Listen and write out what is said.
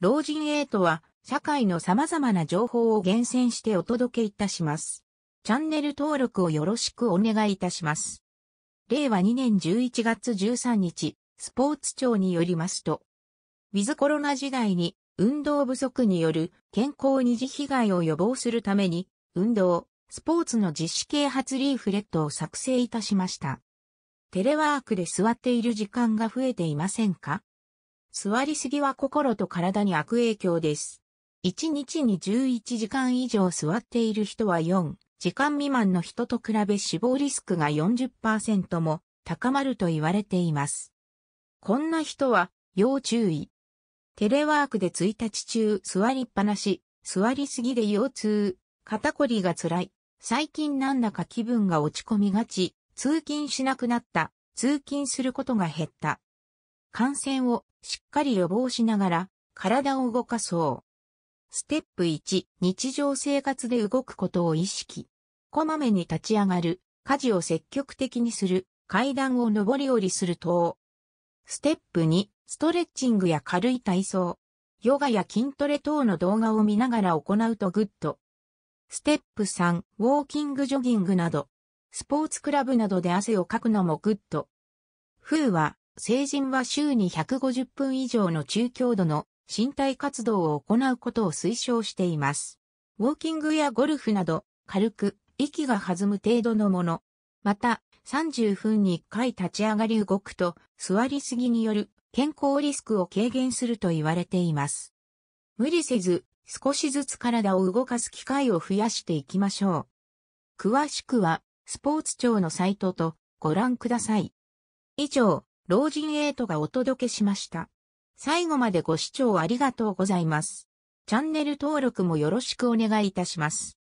老人エイトは社会の様々な情報を厳選してお届けいたします。チャンネル登録をよろしくお願いいたします。令和2年11月13日、スポーツ庁によりますと、ウィズコロナ時代に運動不足による健康二次被害を予防するために、運動、スポーツの実施啓発リーフレットを作成いたしました。テレワークで座っている時間が増えていませんか座りすぎは心と体に悪影響です。1日に11時間以上座っている人は4時間未満の人と比べ死亡リスクが40%も高まると言われています。こんな人は要注意。テレワークで1日中座りっぱなし、座りすぎで腰痛、肩こりが辛い、最近なんだか気分が落ち込みがち、通勤しなくなった、通勤することが減った、感染をしっかり予防しながら体を動かそう。ステップ1、日常生活で動くことを意識。こまめに立ち上がる、家事を積極的にする、階段を上り下りする等。ステップ2、ストレッチングや軽い体操。ヨガや筋トレ等の動画を見ながら行うとグッド。ステップ3、ウォーキングジョギングなど、スポーツクラブなどで汗をかくのもグッド。風は、成人は週に150分以上の中強度の身体活動を行うことを推奨しています。ウォーキングやゴルフなど、軽く、息が弾む程度のもの。また、30分に1回立ち上がり動くと、座りすぎによる健康リスクを軽減すると言われています。無理せず、少しずつ体を動かす機会を増やしていきましょう。詳しくは、スポーツ庁のサイトとご覧ください。以上、老人エイトがお届けしました。最後までご視聴ありがとうございます。チャンネル登録もよろしくお願いいたします。